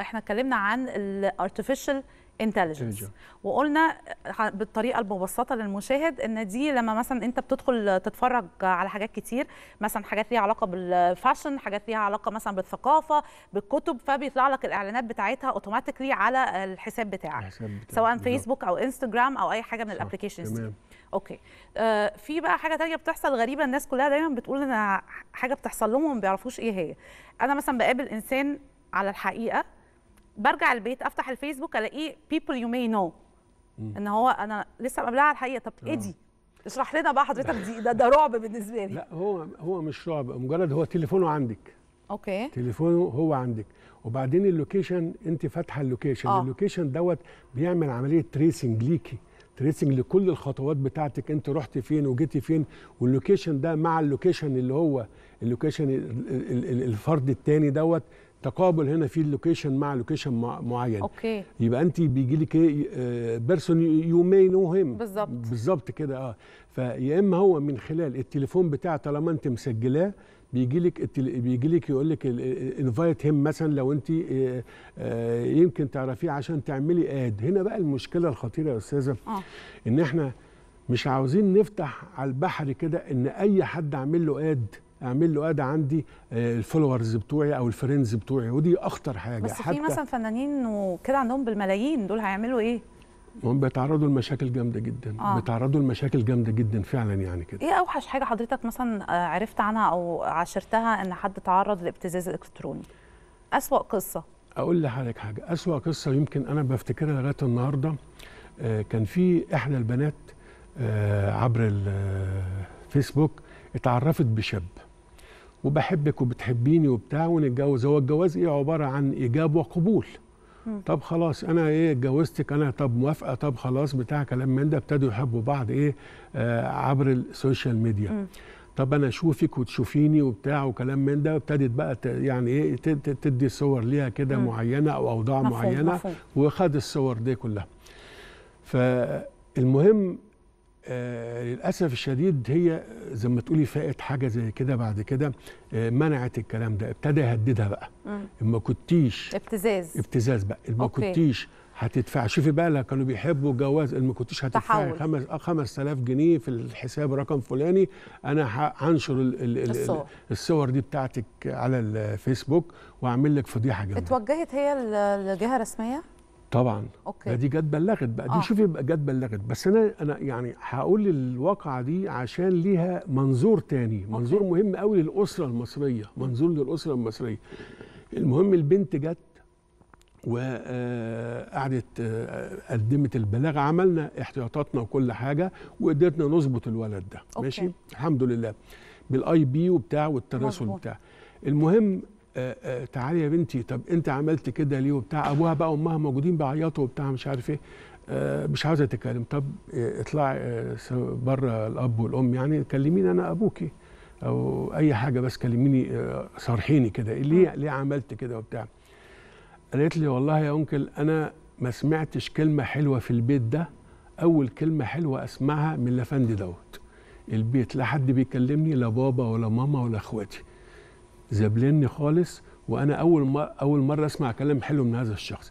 احنا اتكلمنا عن الارتفيشال انتليجنس وقلنا بالطريقه المبسطه للمشاهد ان دي لما مثلا انت بتدخل تتفرج على حاجات كتير مثلا حاجات ليها علاقه بالفاشن حاجات ليها علاقه مثلا بالثقافه بالكتب فبيطلع لك الاعلانات بتاعتها اوتوماتيكلي على الحساب بتاعك بتاع. سواء بالضبط. فيسبوك او انستجرام او اي حاجه من الابلكيشنز دي اوكي آه في بقى حاجه تانية بتحصل غريبه الناس كلها دايما بتقول ان حاجه بتحصل لهم وما بيعرفوش ايه هي انا مثلا بقابل انسان على الحقيقه برجع البيت افتح الفيسبوك الاقيه بيبل يو مي نو ان هو انا لسه مقابلها على الحقيقه طب ايه آه. دي؟ اشرح لنا بقى حضرتك دي ده, ده رعب بالنسبه لي لا هو هو مش رعب مجرد هو تليفونه عندك اوكي تليفونه هو عندك وبعدين اللوكيشن انت فاتحه اللوكيشن آه. اللوكيشن دوت بيعمل عمليه تريسنج ليكي تريسنج لكل الخطوات بتاعتك انت رحت فين وجيتي فين واللوكيشن ده مع اللوكيشن اللي هو اللوكيشن الفرد الثاني دوت تقابل هنا في اللوكيشن مع لوكيشن معين اوكي يبقى انت بيجي لك بيرسون يو ماي نو هيم بالظبط بالظبط كده اه فيا اما هو من خلال التليفون بتاعه طالما انت مسجلاه بيجي لك بيجي لك يقول لك انفايت هيم مثلا لو انت آه، آه، يمكن تعرفيه عشان تعملي اد هنا بقى المشكله الخطيره يا استاذه آه. ان احنا مش عاوزين نفتح على البحر كده ان اي حد اعمل له اد اعمل له اد عندي الفولورز بتوعي او الفريندز بتوعي ودي اخطر حاجه بس في مثلا فنانين وكده عندهم بالملايين دول هيعملوا ايه هم بيتعرضوا لمشاكل جامده جدا آه. بيتعرضوا لمشاكل جامده جدا فعلا يعني كده ايه اوحش حاجه حضرتك مثلا آه، عرفت عنها او عاشرتها ان حد تعرض لابتزاز الكتروني اسوا قصه اقول لحضرتك حاجه اسوا قصه يمكن انا بفتكرها لغايه النهارده آه، كان في احدى البنات آه، عبر الفيسبوك اتعرفت بشاب وبحبك وبتحبيني وبتاع ونتجوز هو الجواز ايه عباره عن ايجاب وقبول طب خلاص انا ايه اتجوزتك انا طب موافقه طب خلاص بتاع كلام من ده ابتدوا يحبوا بعض ايه آه عبر السوشيال ميديا م. طب انا اشوفك وتشوفيني وبتاع وكلام من ده وابتدت بقى يعني ايه تدي صور ليها كده معينه او اوضاع مفهوم معينه مفهوم. وخد الصور دي كلها فالمهم آه، للاسف الشديد هي زي ما تقولي فاقت حاجه زي كده بعد كده آه، منعت الكلام ده ابتدى يهددها بقى ما كنتيش ابتزاز ابتزاز بقى ما كنتيش هتدفع شوفي بقى كانوا بيحبوا جواز ما كنتيش هتدفع خمس 5000 آه، جنيه في الحساب رقم فلاني انا هنشر الصور. الصور دي بتاعتك على الفيسبوك واعمل لك فضيحه جامده اتوجهت هي لجهه رسميه طبعا أوكي. دي جت بلغت بقى دي آه. شوفي بقى جت بلغت بس انا انا يعني هقول الواقعه دي عشان ليها منظور تاني منظور أوكي. مهم قوي للاسره المصريه منظور للاسره المصريه المهم البنت جت وقعدت آه، آه، قدمت البلاغه عملنا احتياطاتنا وكل حاجه وقدرنا نظبط الولد ده أوكي. ماشي الحمد لله بالاي بي وبتاع والتراسل بتاع المهم آه، آه، تعالي يا بنتي طب انت عملت كده ليه وبتاع ابوها بقى وامها موجودين بيعيطوا وبتاع مش عارف ايه آه، مش عاوزه تتكلم طب اطلعي بره الاب والام يعني كلميني انا ابوكي او اي حاجه بس كلميني صارحيني كده ليه ليه عملت كده وبتاع قالت لي والله يا انكل انا ما سمعتش كلمه حلوه في البيت ده اول كلمه حلوه اسمعها من الافندي دوت البيت لا حد بيكلمني لا بابا ولا ماما ولا اخواتي ذبلني خالص وانا اول ما اول مره اسمع كلام حلو من هذا الشخص